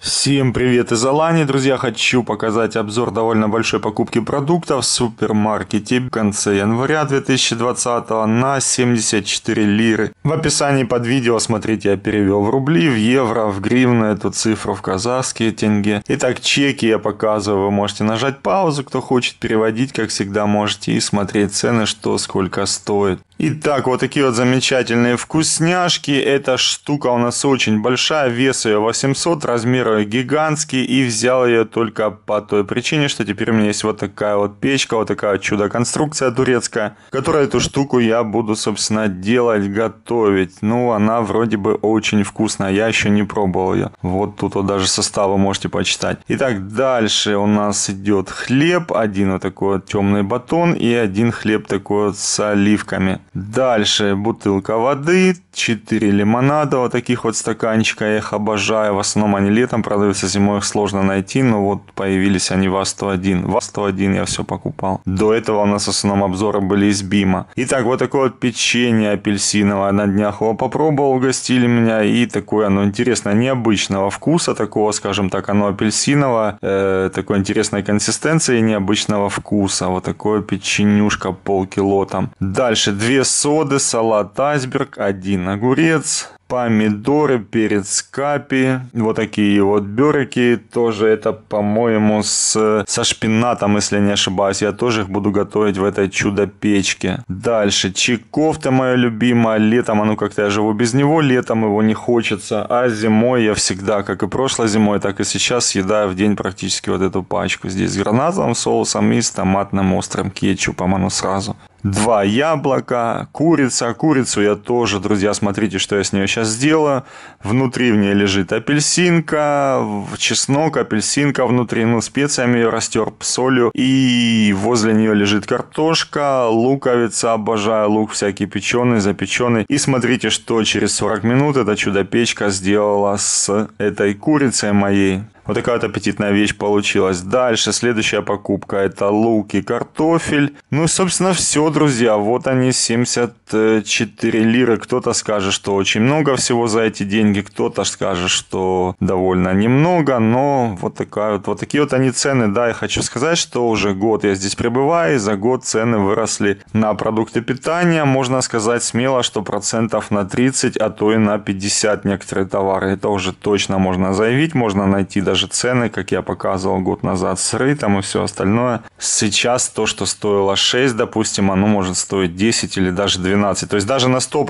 Всем привет из Алании, друзья! Хочу показать обзор довольно большой покупки продуктов в супермаркете в конце января 2020 на 74 лиры. В описании под видео смотрите, я перевел в рубли, в евро, в гривны, эту цифру в казахские тенге. Итак, чеки я показываю, вы можете нажать паузу, кто хочет переводить, как всегда можете, и смотреть цены, что сколько стоит. Итак, вот такие вот замечательные вкусняшки. Эта штука у нас очень большая, вес ее 800, размер ее гигантский. И взял ее только по той причине, что теперь у меня есть вот такая вот печка, вот такая вот чудо-конструкция турецкая, которая эту штуку я буду, собственно, делать, готовить. Ну, она вроде бы очень вкусная, я еще не пробовал ее. Вот тут вот даже составы можете почитать. Итак, дальше у нас идет хлеб, один вот такой вот темный батон и один хлеб такой вот с оливками. Дальше бутылка воды, 4 лимонада, вот таких вот стаканчика, я их обожаю. В основном они летом продаются, зимой их сложно найти, но вот появились они ВАЗ-101. ВАЗ-101 я все покупал. До этого у нас в основном обзоры были из Бима. Итак, вот такое вот печенье апельсиновое на днях его попробовал, угостили меня. И такое оно интересное, необычного вкуса, такого, скажем так, оно апельсиновое, э, такой интересной консистенции необычного вкуса. Вот такое печенюшка полкило там. Дальше две соды, салат айсберг, один огурец, помидоры, перец капи, вот такие вот бюрики, тоже это, по-моему, с, со шпинатом, если не ошибаюсь, я тоже их буду готовить в этой чудо-печке. Дальше, чайкофта моя любимая летом, а ну как-то я живу без него, летом его не хочется, а зимой я всегда, как и прошлой зимой, так и сейчас, съедаю в день практически вот эту пачку. Здесь с гранатовым соусом и с томатным острым кетчупом, оно сразу два яблока, курица. Курицу я тоже, друзья, смотрите, что я с нее сейчас сделаю. Внутри в ней лежит апельсинка, чеснок, апельсинка внутри, ну, специями ее растер, солью. И возле нее лежит картошка, луковица, обожаю лук всякий печеный, запеченный. И смотрите, что через 40 минут эта чудо-печка сделала с этой курицей моей. Вот такая вот аппетитная вещь получилась. Дальше следующая покупка это лук и картофель. Ну и собственно все, друзья. Вот они 74 лиры. Кто-то скажет, что очень много всего за эти деньги. Кто-то скажет, что довольно немного. Но вот, такая вот, вот такие вот они цены. Да, я хочу сказать, что уже год я здесь пребываю. И за год цены выросли на продукты питания. Можно сказать смело, что процентов на 30, а то и на 50 некоторые товары. Это уже точно можно заявить. Можно найти даже же цены, как я показывал год назад с рейтом и все остальное. Сейчас то, что стоило 6, допустим, оно может стоить 10 или даже 12. То есть даже на 100%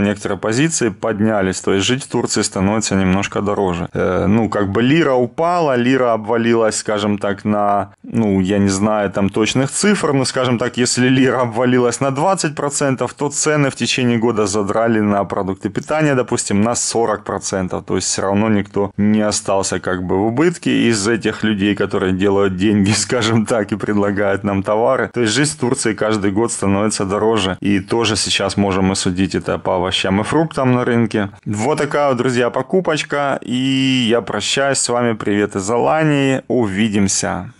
некоторые позиции поднялись. То есть жить в Турции становится немножко дороже. Э, ну, как бы лира упала, лира обвалилась, скажем так, на, ну, я не знаю там точных цифр, но, скажем так, если лира обвалилась на 20%, то цены в течение года задрали на продукты питания, допустим, на 40%. То есть все равно никто не остался как бы в убытки из-за тех людей, которые делают деньги, скажем так, и предлагают нам товары. То есть жизнь в Турции каждый год становится дороже. И тоже сейчас можем мы судить это по овощам и фруктам на рынке. Вот такая, вот, друзья, покупочка. И я прощаюсь с вами. Привет из Алании. Увидимся.